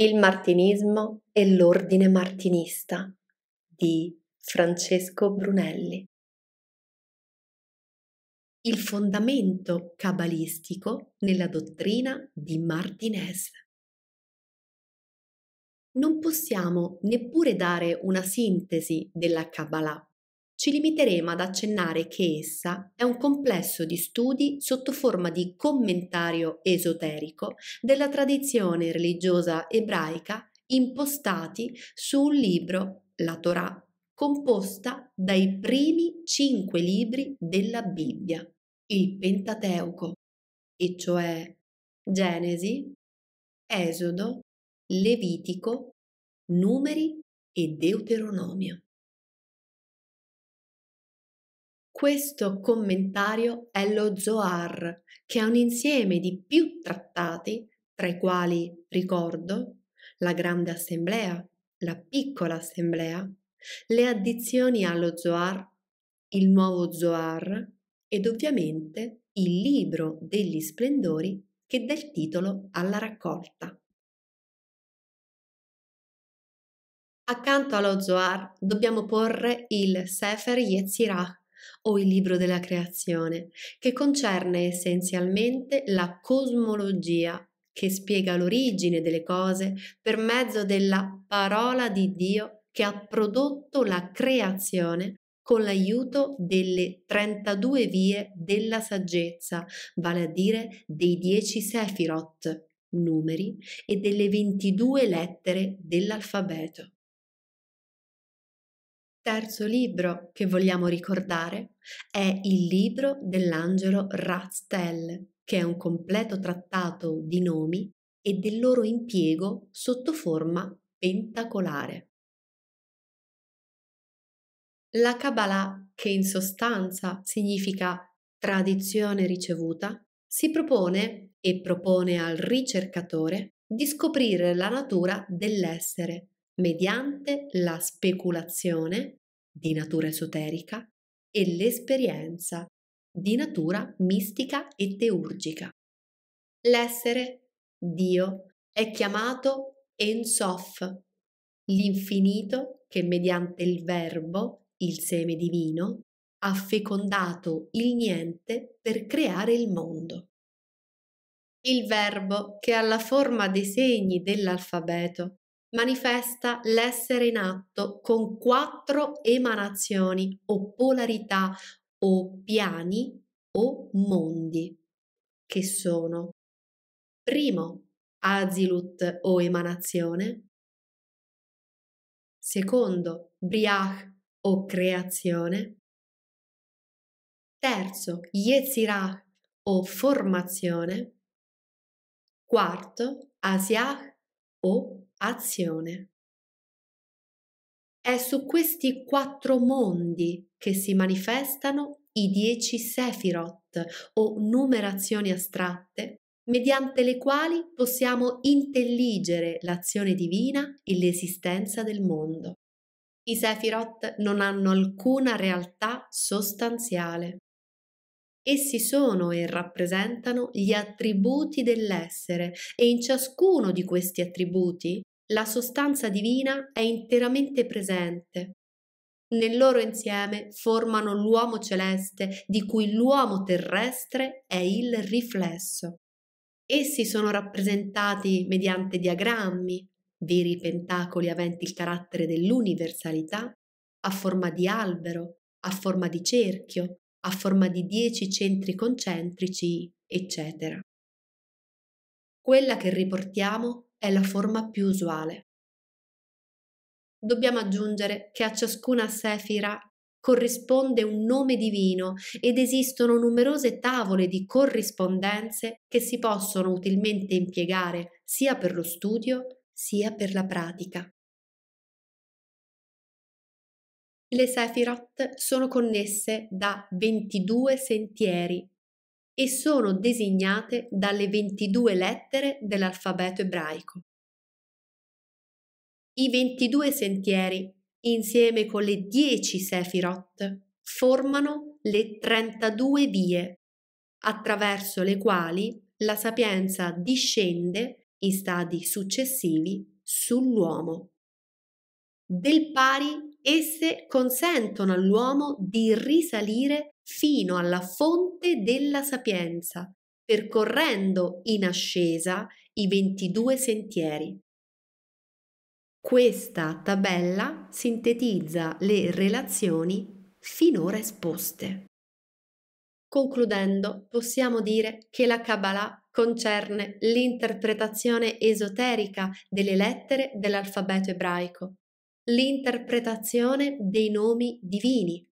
Il martinismo e l'ordine martinista di Francesco Brunelli. Il fondamento cabalistico nella dottrina di Martinez. Non possiamo neppure dare una sintesi della Kabbalah ci limiteremo ad accennare che essa è un complesso di studi sotto forma di commentario esoterico della tradizione religiosa ebraica impostati su un libro, la Torah, composta dai primi cinque libri della Bibbia, il Pentateuco, e cioè Genesi, Esodo, Levitico, Numeri e Deuteronomio. Questo commentario è lo Zohar, che è un insieme di più trattati, tra i quali ricordo la Grande Assemblea, la Piccola Assemblea, le addizioni allo Zohar, il Nuovo Zohar ed ovviamente il Libro degli Splendori che dà il titolo alla raccolta. Accanto allo Zohar dobbiamo porre il Sefer Yetzirah, o il libro della creazione, che concerne essenzialmente la cosmologia che spiega l'origine delle cose per mezzo della parola di Dio che ha prodotto la creazione con l'aiuto delle 32 vie della saggezza, vale a dire dei 10 sefirot, numeri, e delle 22 lettere dell'alfabeto terzo libro che vogliamo ricordare è il libro dell'angelo Razztel, che è un completo trattato di nomi e del loro impiego sotto forma pentacolare. La Kabbalah, che in sostanza significa tradizione ricevuta, si propone e propone al ricercatore di scoprire la natura dell'essere mediante la speculazione di natura esoterica e l'esperienza di natura mistica e teurgica. L'essere, Dio, è chiamato Ensof, l'infinito che mediante il verbo, il seme divino, ha fecondato il niente per creare il mondo. Il verbo che ha la forma dei segni dell'alfabeto manifesta l'essere in atto con quattro emanazioni o polarità o piani o mondi, che sono primo azilut o emanazione, secondo briach o creazione, terzo yetzirah o formazione, quarto asiach o azione. È su questi quattro mondi che si manifestano i dieci sefirot o numerazioni astratte, mediante le quali possiamo intelligere l'azione divina e l'esistenza del mondo. I sefirot non hanno alcuna realtà sostanziale. Essi sono e rappresentano gli attributi dell'essere e in ciascuno di questi attributi la sostanza divina è interamente presente. Nel loro insieme formano l'uomo celeste di cui l'uomo terrestre è il riflesso. Essi sono rappresentati mediante diagrammi, veri pentacoli aventi il carattere dell'universalità, a forma di albero, a forma di cerchio, a forma di dieci centri concentrici, eccetera. Quella che riportiamo è la forma più usuale. Dobbiamo aggiungere che a ciascuna sefira corrisponde un nome divino ed esistono numerose tavole di corrispondenze che si possono utilmente impiegare sia per lo studio sia per la pratica. Le Sefirot sono connesse da 22 sentieri e sono designate dalle 22 lettere dell'alfabeto ebraico. I 22 sentieri, insieme con le 10 sefirot, formano le 32 vie, attraverso le quali la sapienza discende in stadi successivi sull'uomo. Del pari, esse consentono all'uomo di risalire fino alla fonte della sapienza, percorrendo in ascesa i 22 sentieri. Questa tabella sintetizza le relazioni finora esposte. Concludendo, possiamo dire che la Kabbalah concerne l'interpretazione esoterica delle lettere dell'alfabeto ebraico, l'interpretazione dei nomi divini,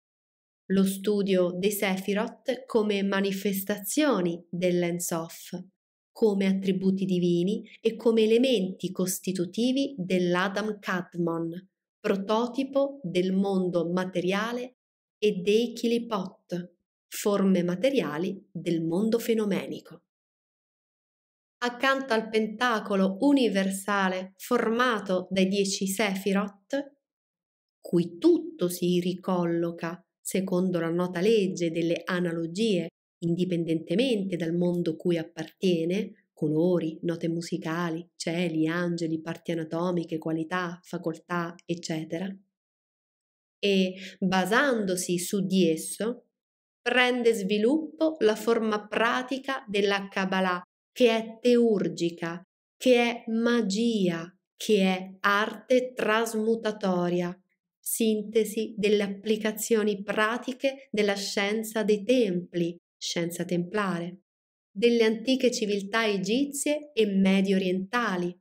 lo studio dei Sephiroth come manifestazioni dell'Ensof, come attributi divini e come elementi costitutivi dell'Adam Kadmon, prototipo del mondo materiale e dei Kilipot, forme materiali del mondo fenomenico. Accanto al pentacolo universale formato dai dieci Sephiroth, cui tutto si ricolloca secondo la nota legge delle analogie, indipendentemente dal mondo cui appartiene, colori, note musicali, cieli, angeli, parti anatomiche, qualità, facoltà, eccetera, e basandosi su di esso, prende sviluppo la forma pratica della Kabbalah, che è teurgica, che è magia, che è arte trasmutatoria, sintesi delle applicazioni pratiche della scienza dei templi, scienza templare, delle antiche civiltà egizie e medio orientali,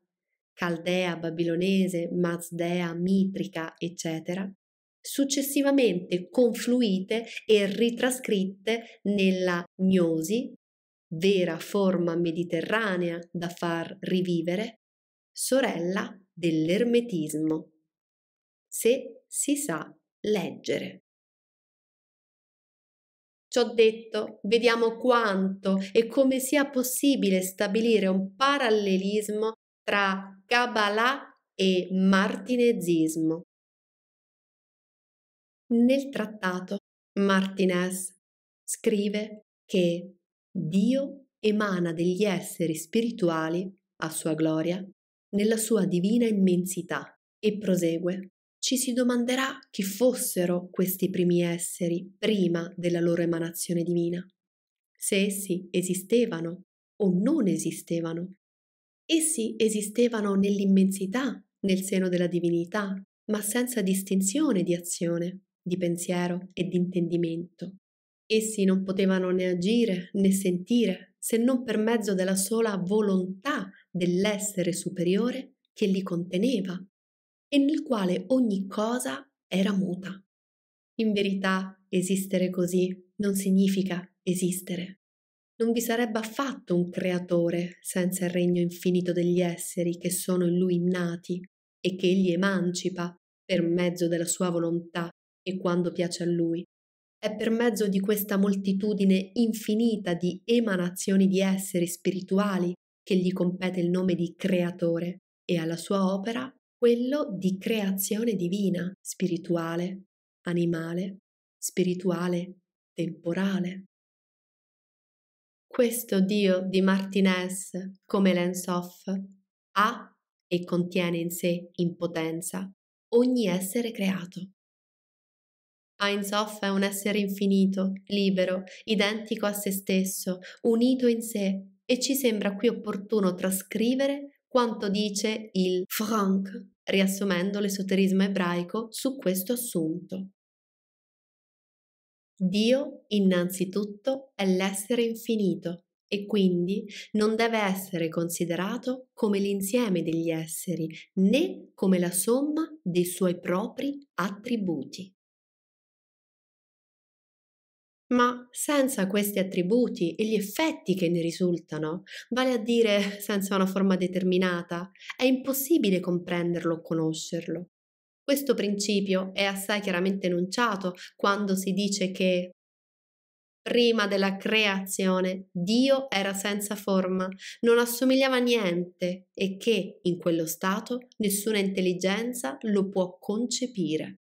caldea, babilonese, mazdea, mitrica, eccetera, successivamente confluite e ritrascritte nella gnosi, vera forma mediterranea da far rivivere, sorella dell'ermetismo. Se si sa leggere. Ciò detto, vediamo quanto e come sia possibile stabilire un parallelismo tra Kabbalah e martinezismo. Nel trattato Martinez scrive che Dio emana degli esseri spirituali, a sua gloria, nella sua divina immensità e prosegue ci si domanderà chi fossero questi primi esseri prima della loro emanazione divina, se essi esistevano o non esistevano. Essi esistevano nell'immensità, nel seno della divinità, ma senza distinzione di azione, di pensiero e di intendimento. Essi non potevano né agire né sentire se non per mezzo della sola volontà dell'essere superiore che li conteneva e nel quale ogni cosa era muta. In verità, esistere così non significa esistere. Non vi sarebbe affatto un creatore senza il regno infinito degli esseri che sono in lui innati e che egli emancipa per mezzo della sua volontà e quando piace a lui. È per mezzo di questa moltitudine infinita di emanazioni di esseri spirituali che gli compete il nome di creatore e alla sua opera quello di creazione divina, spirituale, animale, spirituale, temporale. Questo Dio di Martinez, come Lensoff, ha e contiene in sé, in potenza, ogni essere creato. Heinz Hoff è un essere infinito, libero, identico a se stesso, unito in sé e ci sembra qui opportuno trascrivere quanto dice il Franck riassumendo l'esoterismo ebraico su questo assunto. Dio innanzitutto è l'essere infinito e quindi non deve essere considerato come l'insieme degli esseri né come la somma dei suoi propri attributi ma senza questi attributi e gli effetti che ne risultano, vale a dire senza una forma determinata, è impossibile comprenderlo o conoscerlo. Questo principio è assai chiaramente enunciato quando si dice che prima della creazione Dio era senza forma, non assomigliava a niente e che in quello stato nessuna intelligenza lo può concepire.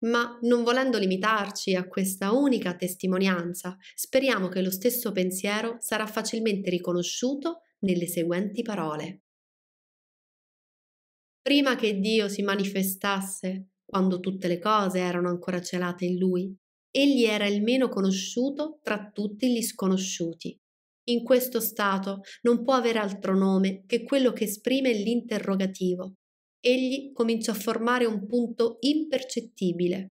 Ma non volendo limitarci a questa unica testimonianza, speriamo che lo stesso pensiero sarà facilmente riconosciuto nelle seguenti parole. Prima che Dio si manifestasse, quando tutte le cose erano ancora celate in lui, egli era il meno conosciuto tra tutti gli sconosciuti. In questo stato non può avere altro nome che quello che esprime l'interrogativo, egli cominciò a formare un punto impercettibile.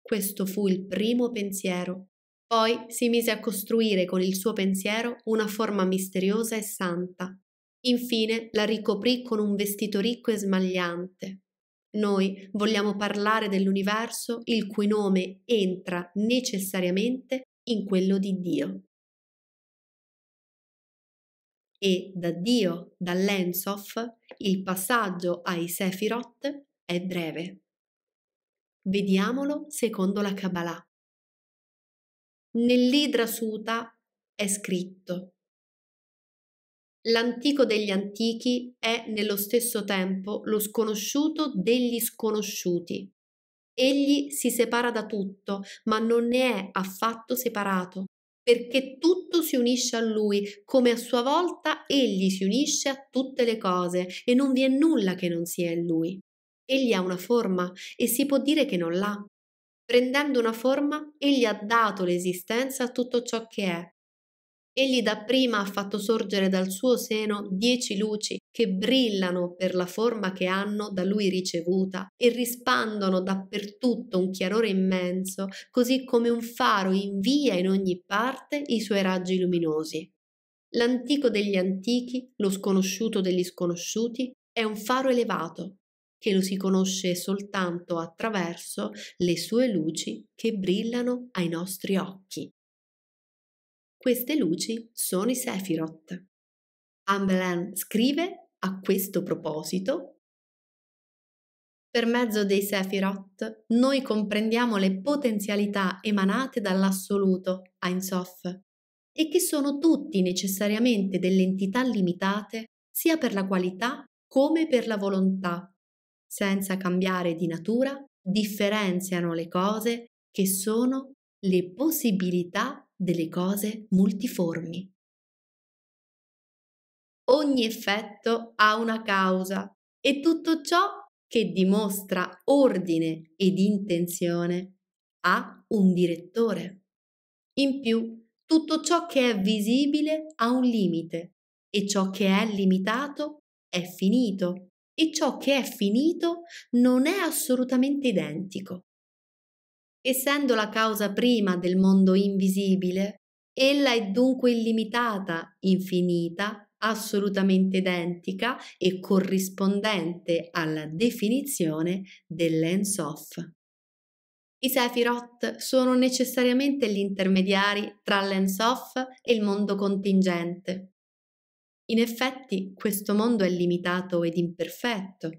Questo fu il primo pensiero. Poi si mise a costruire con il suo pensiero una forma misteriosa e santa. Infine la ricoprì con un vestito ricco e smagliante. Noi vogliamo parlare dell'universo il cui nome entra necessariamente in quello di Dio e da Dio, dall'Ensof, il passaggio ai Sefirot è breve. Vediamolo secondo la Kabbalah. Nell'Idra Suta è scritto L'antico degli antichi è nello stesso tempo lo sconosciuto degli sconosciuti. Egli si separa da tutto, ma non ne è affatto separato, perché tutto si unisce a lui, come a sua volta egli si unisce a tutte le cose e non vi è nulla che non sia in lui. Egli ha una forma e si può dire che non l'ha. Prendendo una forma, egli ha dato l'esistenza a tutto ciò che è, Egli dapprima ha fatto sorgere dal suo seno dieci luci che brillano per la forma che hanno da lui ricevuta e rispandono dappertutto un chiarore immenso, così come un faro invia in ogni parte i suoi raggi luminosi. L'antico degli antichi, lo sconosciuto degli sconosciuti, è un faro elevato, che lo si conosce soltanto attraverso le sue luci che brillano ai nostri occhi. Queste luci sono i Sephiroth. Ambelin scrive a questo proposito per mezzo dei Sephiroth noi comprendiamo le potenzialità emanate dall'assoluto, Ein Sof, e che sono tutti necessariamente delle entità limitate sia per la qualità come per la volontà. Senza cambiare di natura, differenziano le cose che sono le possibilità delle cose multiformi. Ogni effetto ha una causa e tutto ciò che dimostra ordine ed intenzione ha un direttore. In più, tutto ciò che è visibile ha un limite e ciò che è limitato è finito e ciò che è finito non è assolutamente identico essendo la causa prima del mondo invisibile, ella è dunque illimitata, infinita, assolutamente identica e corrispondente alla definizione dell'Ensof. I Sefirot sono necessariamente gli intermediari tra l'Ensof e il mondo contingente. In effetti questo mondo è limitato ed imperfetto,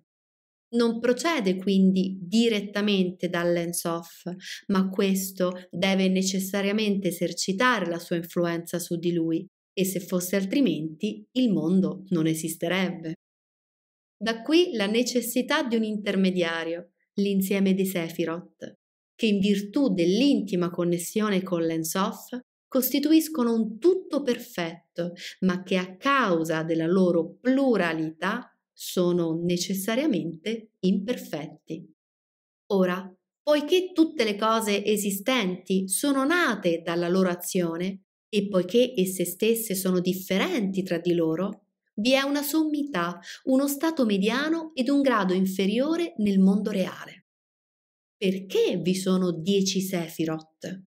non procede quindi direttamente dall'hands off, ma questo deve necessariamente esercitare la sua influenza su di lui e se fosse altrimenti il mondo non esisterebbe. Da qui la necessità di un intermediario, l'insieme di Sephiroth, che in virtù dell'intima connessione con l'hands off costituiscono un tutto perfetto, ma che a causa della loro pluralità sono necessariamente imperfetti. Ora, poiché tutte le cose esistenti sono nate dalla loro azione e poiché esse stesse sono differenti tra di loro, vi è una sommità, uno stato mediano ed un grado inferiore nel mondo reale. Perché vi sono dieci Sefirot?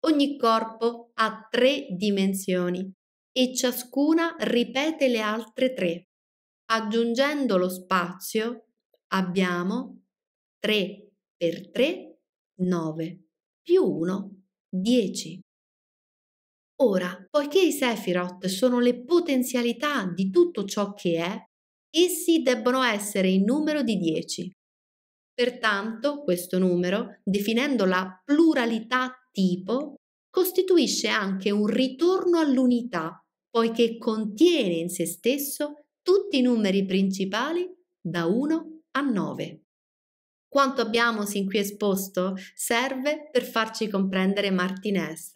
Ogni corpo ha tre dimensioni e ciascuna ripete le altre tre aggiungendo lo spazio abbiamo 3 per 3, 9 più 1, 10. Ora, poiché i Sefirot sono le potenzialità di tutto ciò che è, essi debbono essere in numero di 10. Pertanto, questo numero, definendo la pluralità tipo, costituisce anche un ritorno all'unità, poiché contiene in se stesso tutti i numeri principali da 1 a 9. Quanto abbiamo sin qui esposto serve per farci comprendere Martinez.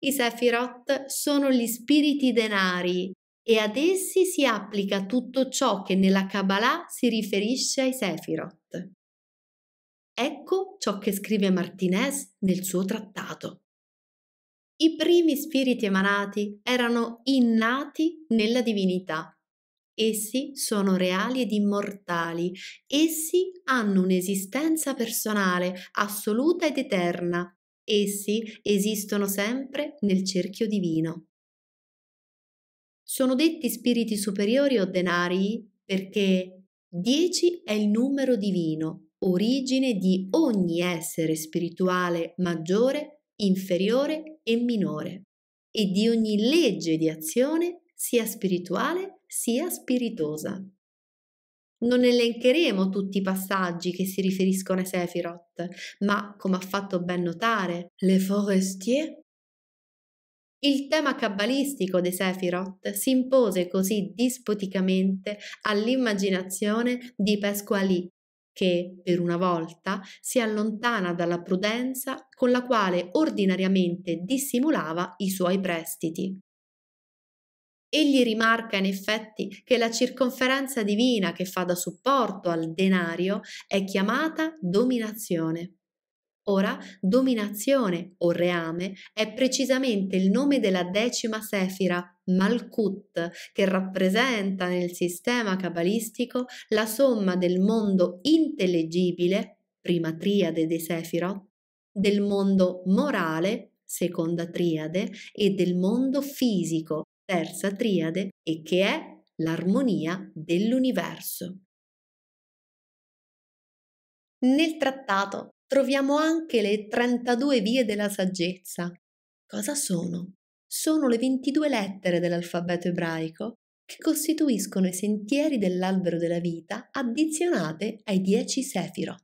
I Sephiroth sono gli spiriti denari e ad essi si applica tutto ciò che nella Kabbalah si riferisce ai Sephiroth. Ecco ciò che scrive Martinez nel suo trattato. I primi spiriti emanati erano innati nella divinità Essi sono reali ed immortali, essi hanno un'esistenza personale, assoluta ed eterna, essi esistono sempre nel cerchio divino. Sono detti spiriti superiori o denarii perché 10 è il numero divino, origine di ogni essere spirituale maggiore, inferiore e minore, e di ogni legge di azione sia spirituale che sia spiritosa. Non elencheremo tutti i passaggi che si riferiscono a Sefirot, ma, come ha fatto ben notare Le Forestier, il tema cabalistico di Sefirot si impose così dispoticamente all'immaginazione di Pasquali, che, per una volta, si allontana dalla prudenza con la quale ordinariamente dissimulava i suoi prestiti. Egli rimarca in effetti che la circonferenza divina che fa da supporto al denario è chiamata dominazione. Ora, dominazione o reame è precisamente il nome della decima sefira, Malkut, che rappresenta nel sistema cabalistico la somma del mondo intellegibile, prima triade dei sefirot, del mondo morale, seconda triade, e del mondo fisico, terza triade e che è l'armonia dell'universo. Nel trattato troviamo anche le 32 vie della saggezza. Cosa sono? Sono le 22 lettere dell'alfabeto ebraico che costituiscono i sentieri dell'albero della vita addizionate ai 10 sefiro.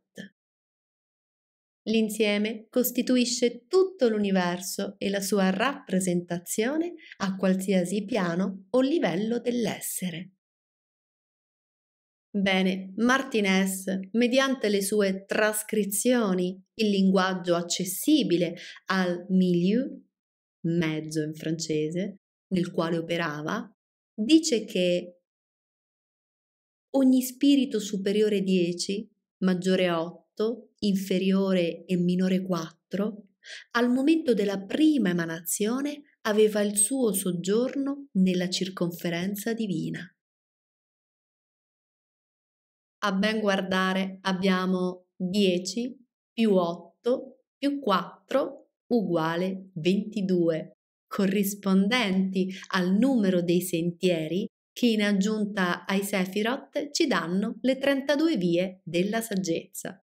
L'insieme costituisce tutto l'universo e la sua rappresentazione a qualsiasi piano o livello dell'essere. Bene, Martinez, mediante le sue trascrizioni, il linguaggio accessibile al milieu, mezzo in francese, nel quale operava, dice che ogni spirito superiore 10, maggiore 8, inferiore e minore 4, al momento della prima emanazione aveva il suo soggiorno nella circonferenza divina. A ben guardare abbiamo 10 più 8 più 4 uguale 22, corrispondenti al numero dei sentieri che in aggiunta ai Sefirot ci danno le 32 vie della saggezza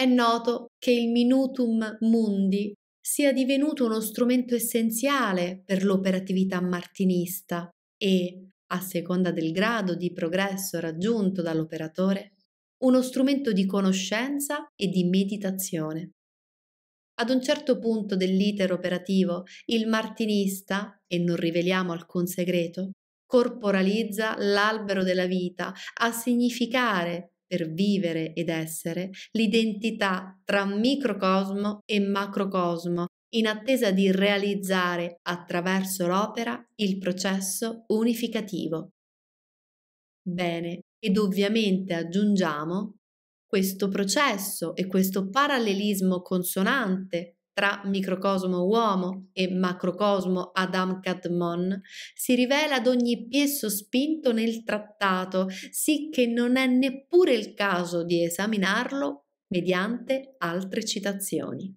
è noto che il minutum mundi sia divenuto uno strumento essenziale per l'operatività martinista e, a seconda del grado di progresso raggiunto dall'operatore, uno strumento di conoscenza e di meditazione. Ad un certo punto dell'iter operativo, il martinista, e non riveliamo alcun segreto, corporalizza l'albero della vita a significare per vivere ed essere l'identità tra microcosmo e macrocosmo, in attesa di realizzare attraverso l'opera il processo unificativo. Bene, ed ovviamente aggiungiamo questo processo e questo parallelismo consonante tra microcosmo uomo e macrocosmo Adam Cadmon si rivela ad ogni pie sospinto nel trattato, sì che non è neppure il caso di esaminarlo mediante altre citazioni.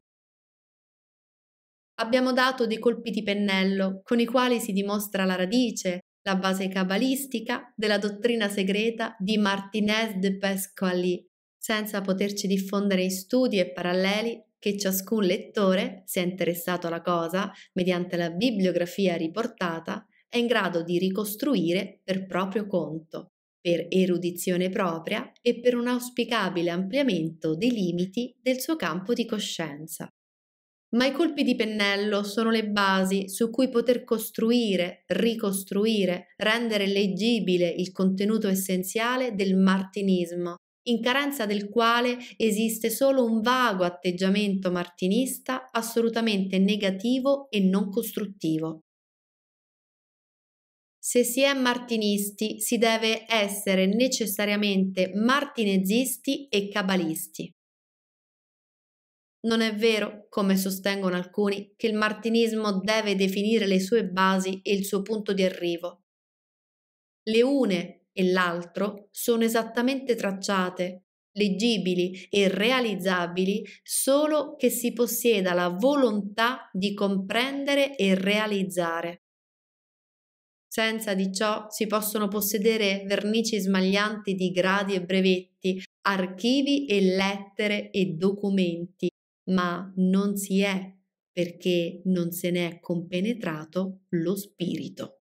Abbiamo dato dei colpi di pennello con i quali si dimostra la radice, la base cabalistica della dottrina segreta di Martinez de Pasquali, senza poterci diffondere in studi e paralleli che ciascun lettore, se è interessato alla cosa, mediante la bibliografia riportata, è in grado di ricostruire per proprio conto, per erudizione propria e per un auspicabile ampliamento dei limiti del suo campo di coscienza. Ma i colpi di pennello sono le basi su cui poter costruire, ricostruire, rendere leggibile il contenuto essenziale del martinismo, in carenza del quale esiste solo un vago atteggiamento martinista assolutamente negativo e non costruttivo. Se si è martinisti si deve essere necessariamente martinezisti e cabalisti. Non è vero, come sostengono alcuni, che il martinismo deve definire le sue basi e il suo punto di arrivo. Le une e l'altro sono esattamente tracciate, leggibili e realizzabili solo che si possieda la volontà di comprendere e realizzare. Senza di ciò si possono possedere vernici smaglianti di gradi e brevetti, archivi e lettere e documenti, ma non si è perché non se ne è compenetrato lo spirito.